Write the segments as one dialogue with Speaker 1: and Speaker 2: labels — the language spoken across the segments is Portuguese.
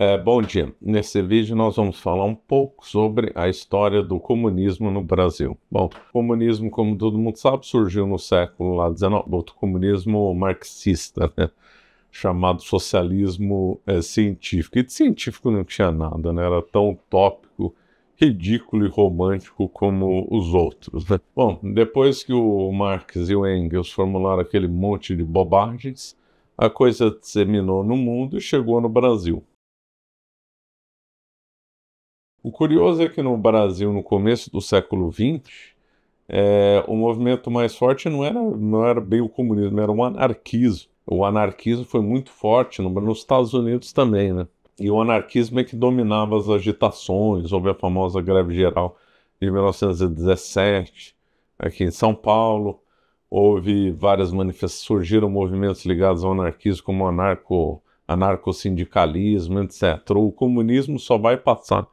Speaker 1: É, bom dia. Nesse vídeo nós vamos falar um pouco sobre a história do comunismo no Brasil. Bom, o comunismo, como todo mundo sabe, surgiu no século XIX, o comunismo marxista, né? chamado socialismo é, científico. E de científico não tinha nada, né? era tão utópico, ridículo e romântico como os outros. Né? Bom, depois que o Marx e o Engels formularam aquele monte de bobagens, a coisa disseminou no mundo e chegou no Brasil. O curioso é que no Brasil, no começo do século XX, é, eh, o movimento mais forte não era, não era bem o comunismo, era o anarquismo. O anarquismo foi muito forte no, nos Estados Unidos também, né? E o anarquismo é que dominava as agitações, houve a famosa greve geral de 1917, aqui em São Paulo. Houve várias manifestações, surgiram movimentos ligados ao anarquismo, como o anarco, anarcosindicalismo, etc. O comunismo só vai passar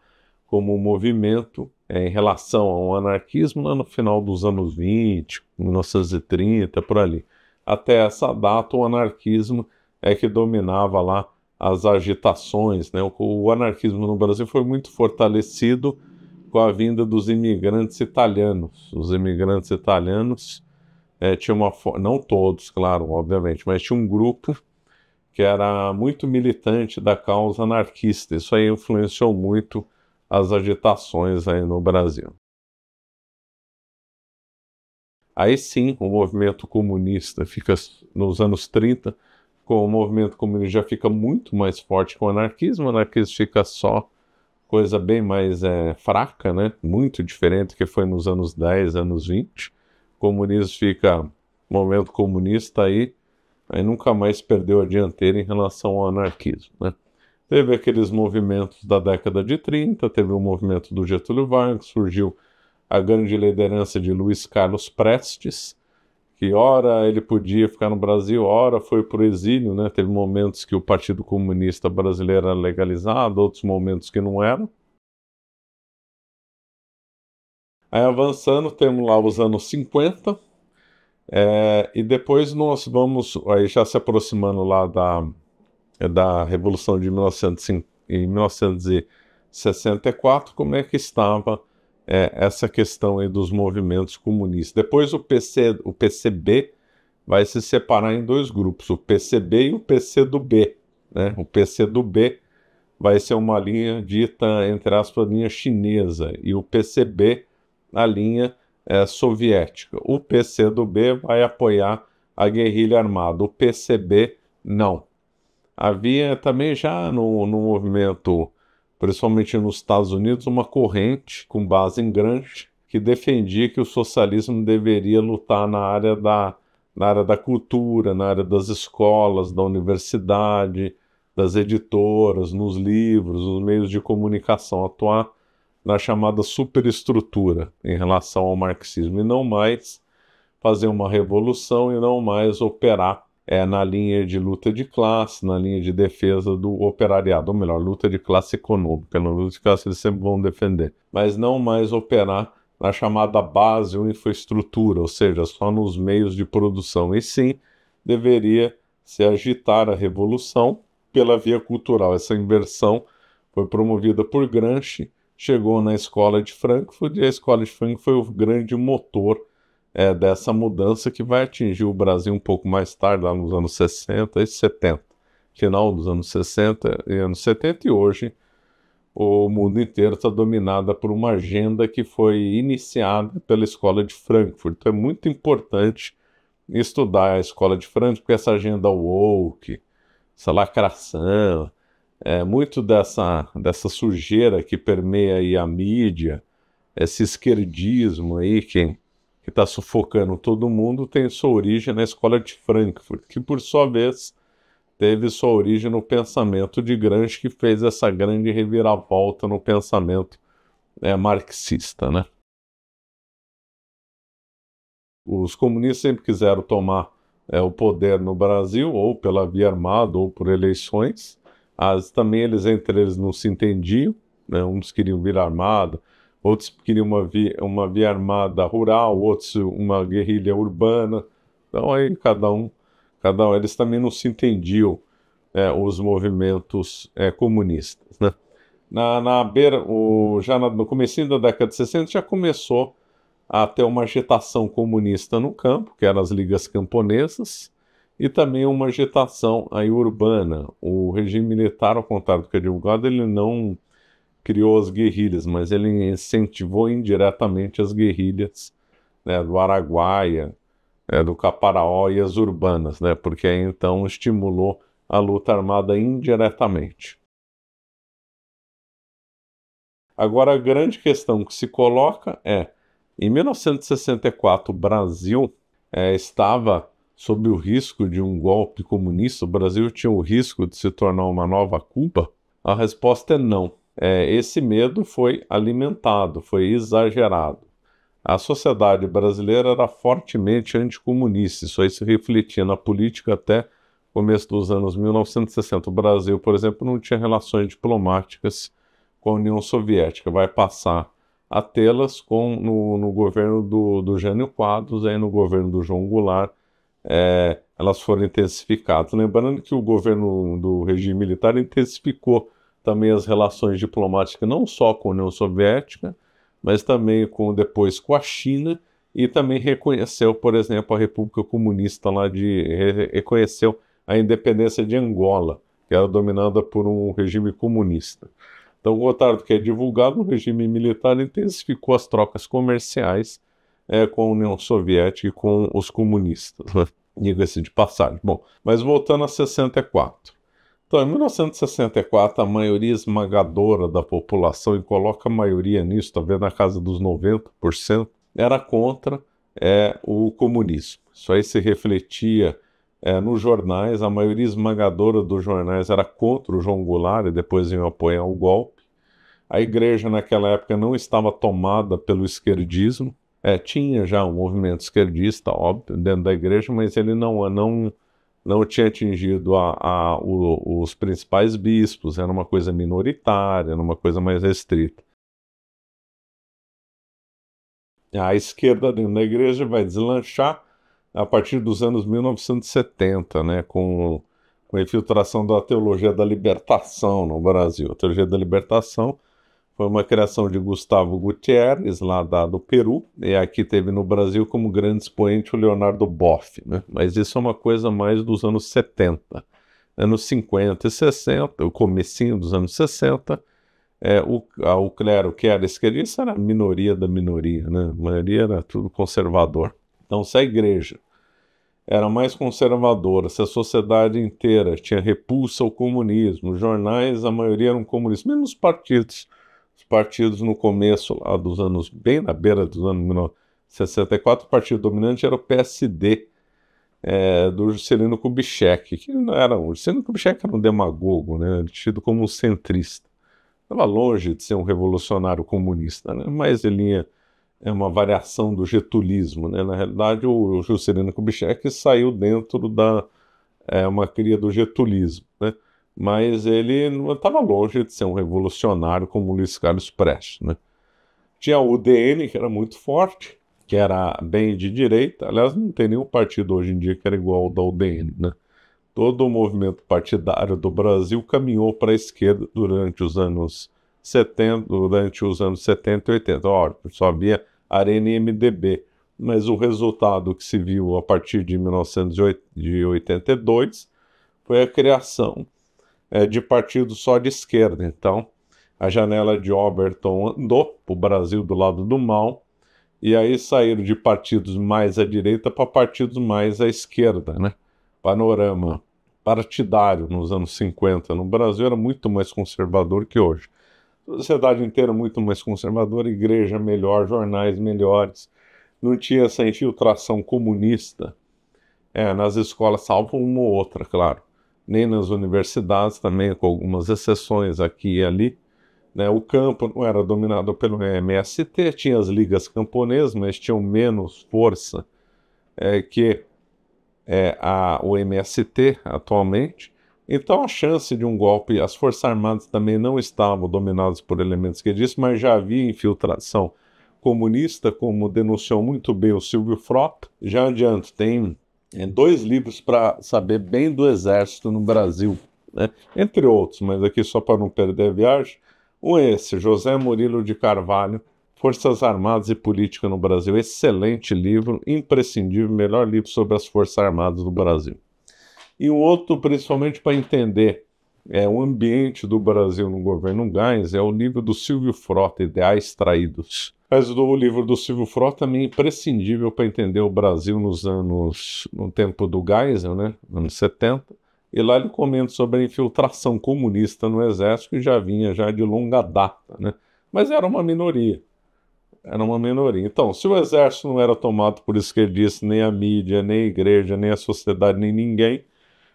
Speaker 1: como movimento é, em relação ao anarquismo lá né, no final dos anos 20, 1930, por ali. Até essa data, o anarquismo é que dominava lá as agitações. Né? O, o anarquismo no Brasil foi muito fortalecido com a vinda dos imigrantes italianos. Os imigrantes italianos é, tinham uma. Não todos, claro, obviamente, mas tinha um grupo que era muito militante da causa anarquista. Isso aí influenciou muito as agitações aí no Brasil. Aí sim, o movimento comunista fica nos anos 30, com o movimento comunista já fica muito mais forte que o anarquismo, o anarquismo fica só coisa bem mais é, fraca, né? muito diferente que foi nos anos 10, anos 20. O comunismo fica, movimento comunista aí, aí nunca mais perdeu a dianteira em relação ao anarquismo. Né? Teve aqueles movimentos da década de 30, teve o movimento do Getúlio Vargas, surgiu a grande liderança de Luiz Carlos Prestes, que ora ele podia ficar no Brasil, ora foi para o exílio, né? Teve momentos que o Partido Comunista Brasileiro era legalizado, outros momentos que não era. Aí avançando, temos lá os anos 50, é, eh, e depois nós vamos, aí já se aproximando lá da é da Revolução de em 1964, como é que estava é, essa questão aí dos movimentos comunistas. Depois o, PC, o PCB vai se separar em dois grupos, o PCB e o PCdoB. Né? O PCdoB vai ser uma linha dita, entre aspas, linha chinesa, e o PCB a linha é, soviética. O PCdoB vai apoiar a guerrilha armada, o PCB não havia também já no, no movimento, principalmente nos Estados Unidos, uma corrente com base em Grant que defendia que o socialismo deveria lutar na área da, na área da cultura, na área das escolas, da universidade, das editoras, nos livros, nos meios de comunicação, atuar na chamada superestrutura em relação ao marxismo, e não mais fazer uma revolução e não mais operar é, na linha de luta de classe, na linha de defesa do operariado, ou melhor, luta de classe econômica, na luta de classe eles sempre vão defender, mas não mais operar na chamada base ou infraestrutura, ou seja, só nos meios de produção, e sim deveria se agitar a revolução pela via cultural. Essa inversão foi promovida por Gramsci, chegou na escola de Frankfurt e a escola de Frankfurt foi o grande motor é, dessa mudança que vai atingir o Brasil um pouco mais tarde, lá nos anos 60 e 70. Final dos anos 60 e anos 70, e hoje o mundo inteiro está dominado por uma agenda que foi iniciada pela Escola de Frankfurt. Então é muito importante estudar a Escola de Frankfurt, porque essa agenda woke, essa lacração, é, muito dessa, dessa sujeira que permeia aí a mídia, esse esquerdismo aí que que está sufocando todo mundo, tem sua origem na escola de Frankfurt, que por sua vez teve sua origem no pensamento de Gramsci, que fez essa grande reviravolta no pensamento né, marxista. Né? Os comunistas sempre quiseram tomar é, o poder no Brasil, ou pela via armada, ou por eleições. As, também eles entre eles não se entendiam, né? uns queriam vir armada, outros queriam uma via, uma via armada rural, outros uma guerrilha urbana. Então aí cada um, cada um, eles também não se entendiam é, os movimentos é, comunistas, né? Na, na beira, o, já no começo da década de 60 já começou a ter uma agitação comunista no campo, que eram as ligas camponesas, e também uma agitação aí urbana. O regime militar, ao contrário do que é divulgado, ele não criou as guerrilhas, mas ele incentivou indiretamente as guerrilhas né, do Araguaia, né, do Caparaó e as urbanas, né, porque aí, então estimulou a luta armada indiretamente. Agora, a grande questão que se coloca é: em 1964, o Brasil é, estava sob o risco de um golpe comunista, o Brasil tinha o risco de se tornar uma nova Cuba? A resposta é não é, esse medo foi alimentado, foi exagerado. A sociedade brasileira era fortemente anticomunista, isso aí se refletia na política até começo dos anos 1960. O Brasil, por exemplo, não tinha relações diplomáticas com a União Soviética, vai passar a tê-las no, no, governo do, do Jânio Quadros, aí no governo do João Goulart, é, elas foram intensificadas. Lembrando que o governo do regime militar intensificou também as relações diplomáticas não só com a União Soviética, mas também com depois com a China e também reconheceu, por exemplo, a República Comunista lá de reconheceu a independência de Angola, que era dominada por um regime comunista. Então, o que é divulgado, o regime militar intensificou as trocas comerciais é, com a União Soviética e com os comunistas, né? diga-se de passagem. Bom, mas voltando a 64. Então, em 1964, a maioria esmagadora da população, e coloca a maioria nisso, talvez tá na casa dos 90%, era contra é, o comunismo. Isso aí se refletia é, nos jornais, a maioria esmagadora dos jornais era contra o João Goulart e depois em apoiar o golpe. A igreja naquela época não estava tomada pelo esquerdismo, é, tinha já um movimento esquerdista, óbvio, dentro da igreja, mas ele não, não não tinha atingido a, a, o, os principais bispos, era uma coisa minoritária, era uma coisa mais restrita. A esquerda dentro da igreja vai deslanchar a partir dos anos 1970, né, com, com a infiltração da teologia da libertação no Brasil. A teologia da libertação foi uma criação de Gustavo Gutierrez, lá da, do Peru, e é aqui teve no Brasil como grande expoente o Leonardo Boff. Né? Mas isso é uma coisa mais dos anos 70. Anos 50 e 60, o comecinho dos anos 60, é, o, a, o clero que era esquerdista era a minoria da minoria, né? a maioria era tudo conservador. Então, se a igreja era mais conservadora, se a sociedade inteira tinha repulsa ao comunismo, os jornais, a maioria eram comunistas, mesmo os partidos os partidos no começo lá dos anos, bem na beira dos anos 1964, o partido dominante era o PSD, é, do Juscelino Kubitschek, que não era um, Juscelino Kubitschek era um demagogo, né, tido como um centrista. Estava longe de ser um revolucionário comunista, né, mas ele é, é uma variação do getulismo. Né, na realidade, o Juscelino Kubitschek saiu dentro da é, uma cria do getulismo mas ele não estava longe de ser um revolucionário como o Luiz Carlos Prestes. Né? Tinha o UDN, que era muito forte, que era bem de direita. Aliás, não tem nenhum partido hoje em dia que era igual ao da UDN. Né? Todo o movimento partidário do Brasil caminhou para a esquerda durante os anos 70, durante os anos 70 e 80. Ora, só havia Arena e MDB. Mas o resultado que se viu a partir de 1982 foi a criação é, de partido só de esquerda. Então, a janela de Overton andou para o Brasil do lado do mal, e aí saíram de partidos mais à direita para partidos mais à esquerda, né? Panorama partidário nos anos 50 no Brasil era muito mais conservador que hoje. A sociedade inteira muito mais conservadora, igreja melhor, jornais melhores. Não tinha essa infiltração comunista é, nas escolas, salvo uma ou outra, claro nem nas universidades, também com algumas exceções aqui e ali. Né? O campo não era dominado pelo MST, tinha as ligas camponesas, mas tinham menos força é, que é, a, o MST atualmente. Então a chance de um golpe, as Forças Armadas também não estavam dominadas por elementos que disse, mas já havia infiltração comunista, como denunciou muito bem o Silvio Frota. Já adianto, tem em é, dois livros para saber bem do exército no Brasil, né? entre outros, mas aqui só para não perder a viagem. Um é esse, José Murilo de Carvalho, Forças Armadas e Política no Brasil. Excelente livro, imprescindível, melhor livro sobre as Forças Armadas do Brasil. E o outro, principalmente para entender é, o ambiente do Brasil no governo Gás, é o livro do Silvio Frota, Ideais Traídos. Mas o livro do Silvio Frota também é imprescindível para entender o Brasil nos anos, no tempo do Geisel, né, anos 70. E lá ele comenta sobre a infiltração comunista no exército, que já vinha já de longa data, né? Mas era uma minoria. Era uma minoria. Então, se o exército não era tomado por esquerdistas, nem a mídia, nem a igreja, nem a sociedade, nem ninguém,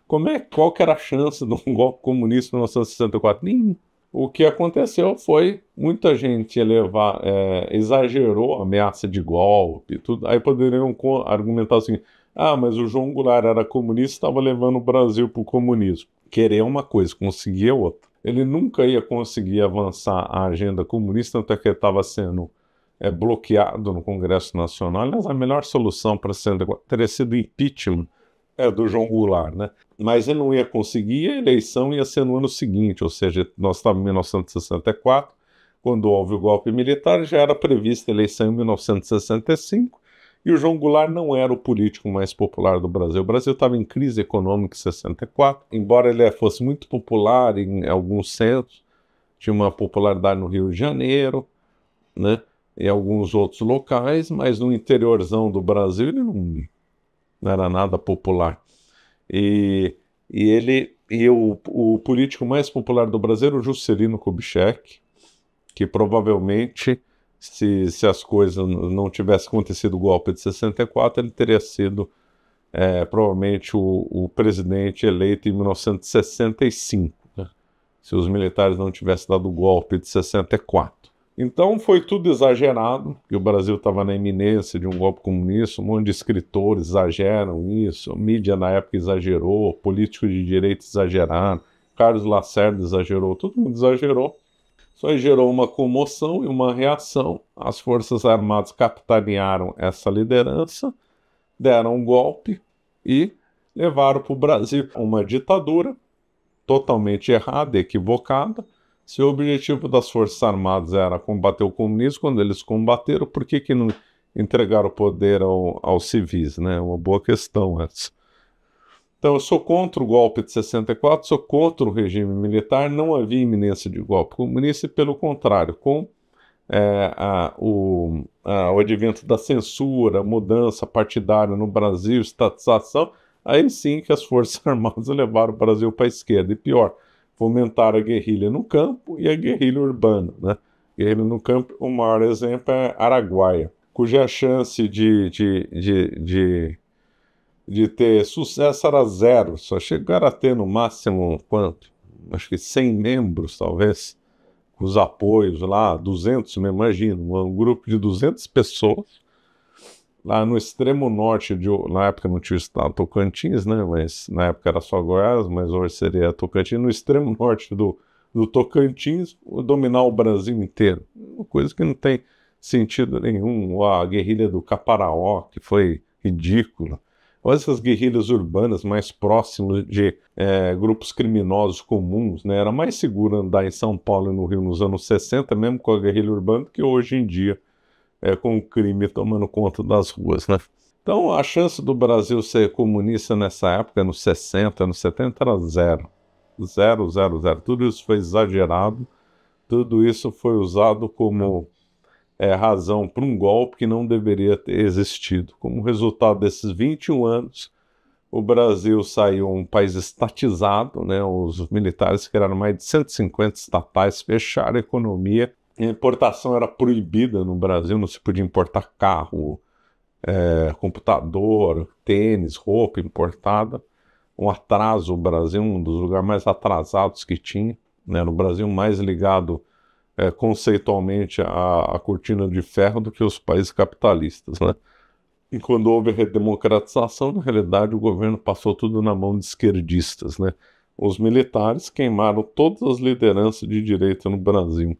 Speaker 1: como é, qual que era a chance de um golpe comunista em 1964? Nenhum o que aconteceu foi muita gente elevar, é, exagerou a ameaça de golpe, tudo. Aí poderiam argumentar assim: ah, mas o João Goulart era comunista, estava levando o Brasil para o comunismo. Querer é uma coisa, conseguir é outra. Ele nunca ia conseguir avançar a agenda comunista, até que estava sendo é, bloqueado no Congresso Nacional. Aliás, a melhor solução para teria sido impeachment é, do João Goulart, né? Mas ele não ia conseguir, a eleição ia ser no ano seguinte, ou seja, nós estávamos em 1964, quando houve o golpe militar, já era prevista a eleição em 1965, e o João Goulart não era o político mais popular do Brasil. O Brasil estava em crise econômica em 64, embora ele fosse muito popular em alguns centros, tinha uma popularidade no Rio de Janeiro, né? Em alguns outros locais, mas no interiorzão do Brasil ele não não era nada popular. E, e ele e o, o político mais popular do Brasil era o Juscelino Kubitschek, que provavelmente, se, se as coisas não tivessem acontecido o golpe de 64, ele teria sido é, provavelmente o, o, presidente eleito em 1965, né? se os militares não tivessem dado o golpe de 64. Então foi tudo exagerado, e o Brasil estava na iminência de um golpe comunista, um monte de escritores exageram isso, a mídia na época exagerou, políticos de direita exageraram, Carlos Lacerda exagerou, todo mundo exagerou. Só gerou uma comoção e uma reação. As Forças Armadas capitanearam essa liderança, deram um golpe e levaram para o Brasil uma ditadura totalmente errada, equivocada, se o objetivo das Forças Armadas era combater o comunismo, quando eles combateram, por que, que não entregaram o poder ao, aos civis? É né? uma boa questão essa. Então, eu sou contra o golpe de 64, sou contra o regime militar, não havia iminência de golpe comunista, e pelo contrário, com é, a, o, a, o advento da censura, mudança partidária no Brasil, estatização, aí sim que as Forças Armadas levaram o Brasil para a esquerda. E pior, fomentar a guerrilha no campo e a guerrilha urbana. Né? Guerrilha no campo, o maior exemplo é Araguaia, cuja chance de, de, de, de, de ter sucesso era zero, só chegaram a ter no máximo quanto? Acho que 100 membros, talvez, os apoios lá, 200, me imagino, um grupo de 200 pessoas lá no extremo norte, de, na época não tinha o estado Tocantins, né? Mas na época era só Goiás, mas hoje seria Tocantins. No extremo norte do, do Tocantins, dominar o Brasil inteiro. Uma coisa que não tem sentido nenhum. A guerrilha do Caparaó, que foi ridícula. Ou essas guerrilhas urbanas mais próximas de é, grupos criminosos comuns, né? Era mais seguro andar em São Paulo e no Rio nos anos 60, mesmo com a guerrilha urbana, do que hoje em dia é, com o crime tomando conta das ruas, né? Então, a chance do Brasil ser comunista nessa época, nos 60, nos 70, era zero. Zero, zero, zero. Tudo isso foi exagerado, tudo isso foi usado como é, razão para um golpe que não deveria ter existido. Como resultado desses 21 anos, o Brasil saiu um país estatizado, né? os militares criaram mais de 150 estatais, fecharam a economia, importação era proibida no Brasil, não se podia importar carro, é, computador, tênis, roupa importada. Um atraso, o Brasil, um dos lugares mais atrasados que tinha, né? no Brasil mais ligado é, conceitualmente à, à, cortina de ferro do que os países capitalistas. Né? E quando houve a redemocratização, na realidade o governo passou tudo na mão de esquerdistas. Né? Os militares queimaram todas as lideranças de direita no Brasil.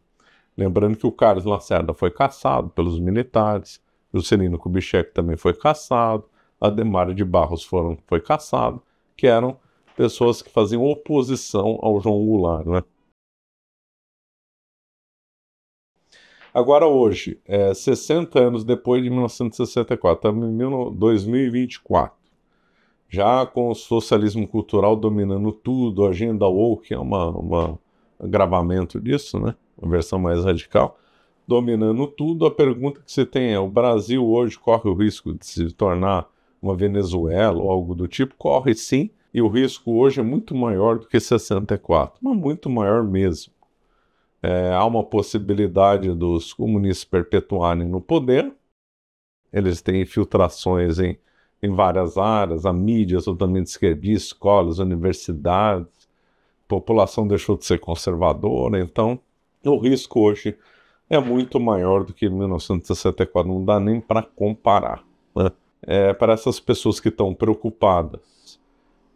Speaker 1: Lembrando que o Carlos Lacerda foi caçado pelos militares, Juscelino Kubitschek também foi caçado, Ademar de Barros foram, foi caçado, que eram pessoas que faziam oposição ao João Goulart. Né? Agora, hoje, é, 60 anos depois de 1964, estamos em 2024, já com o socialismo cultural dominando tudo, a agenda woke é uma, um agravamento disso, né? uma versão mais radical, dominando tudo, a pergunta que se tem é: o Brasil hoje corre o risco de se tornar uma Venezuela ou algo do tipo? Corre sim, e o risco hoje é muito maior do que 64, mas muito maior mesmo. É, há uma possibilidade dos comunistas perpetuarem no poder, eles têm infiltrações em, em várias áreas, a mídia totalmente esquerdista, escolas, universidades, a população deixou de ser conservadora, então o risco hoje é muito maior do que 1964, não dá nem para comparar. Né? É, para essas pessoas que estão preocupadas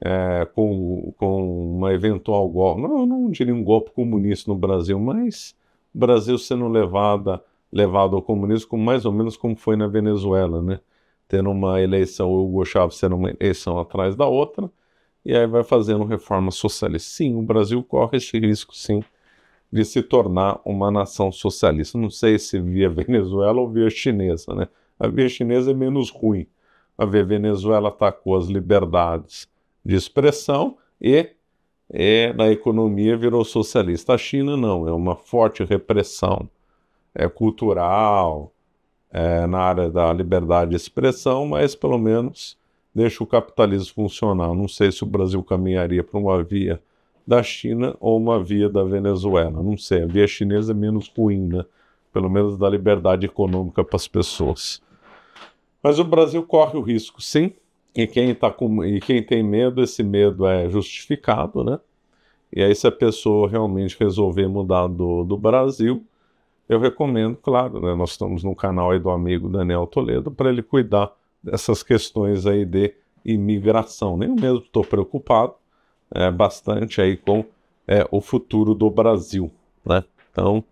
Speaker 1: é, com, com uma eventual golpe, não, não diria um golpe comunista no Brasil, mas o Brasil sendo levada, levado ao comunismo mais ou menos como foi na Venezuela, né? tendo uma eleição, o Hugo Chávez sendo uma eleição atrás da outra, e aí vai fazendo reforma socialista. Sim, o Brasil corre esse risco, sim, de se tornar uma nação socialista. Não sei se via Venezuela ou via chinesa, né? A via chinesa é menos ruim. A via Venezuela atacou as liberdades de expressão e é, na economia virou socialista. A China não, é uma forte repressão é cultural, é, na área da liberdade de expressão, mas pelo menos deixa o capitalismo funcionar. Não sei se o Brasil caminharia para uma via da China ou uma via da Venezuela. Não sei, a via chinesa é menos ruim, né? Pelo menos dá liberdade econômica para as pessoas. Mas o Brasil corre o risco, sim. E quem, tá com, e quem tem medo, esse medo é justificado, né? E aí, se a pessoa realmente resolver mudar do, do Brasil, eu recomendo, claro, né? Nós estamos no canal aí do amigo Daniel Toledo para ele cuidar dessas questões aí de imigração. Nem mesmo estou preocupado, é, bastante aí com é, o futuro do Brasil, né? Então,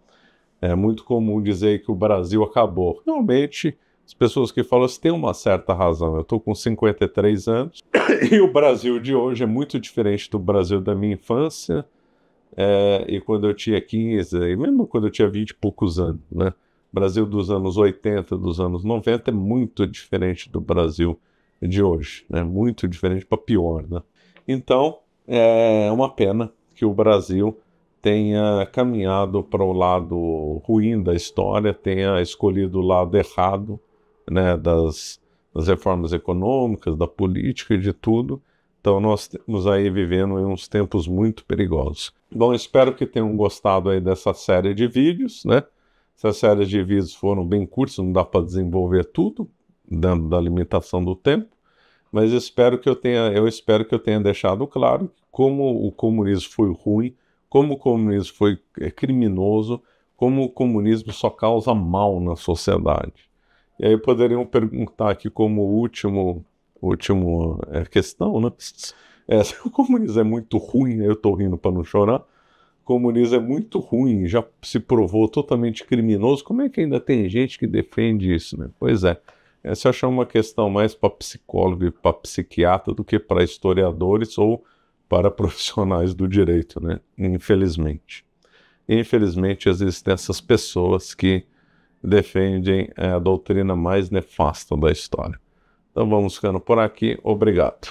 Speaker 1: é muito comum dizer que o Brasil acabou. Realmente, as pessoas que falam assim têm uma certa razão. Eu estou com 53 anos e o Brasil de hoje é muito diferente do Brasil da minha infância é, e quando eu tinha 15, e mesmo quando eu tinha 20 e poucos anos, né? O Brasil dos anos 80, dos anos 90 é muito diferente do Brasil de hoje, né? Muito diferente para pior, né? Então, é uma pena que o Brasil tenha caminhado para o lado ruim da história, tenha escolhido o lado errado né, das, das reformas econômicas, da política e de tudo. Então nós estamos aí vivendo em uns tempos muito perigosos. Bom, espero que tenham gostado aí dessa série de vídeos, né? Essas séries de vídeos foram bem curtas, não dá para desenvolver tudo, dentro da limitação do tempo. Mas eu espero que eu tenha, eu espero que eu tenha deixado claro como o comunismo foi ruim, como o comunismo foi é, criminoso, como o comunismo só causa mal na sociedade. E aí poderiam perguntar aqui como último, último é, questão, né? É, o comunismo é muito ruim, né? eu estou rindo para não chorar. O comunismo é muito ruim, já se provou totalmente criminoso. Como é que ainda tem gente que defende isso, né? Pois é. É, Essa eu acho uma questão mais para psicólogo e para psiquiatra do que para historiadores ou para profissionais do direito, né? Infelizmente. Infelizmente existem essas pessoas que defendem é, a doutrina mais nefasta da história. Então vamos ficando por aqui. Obrigado.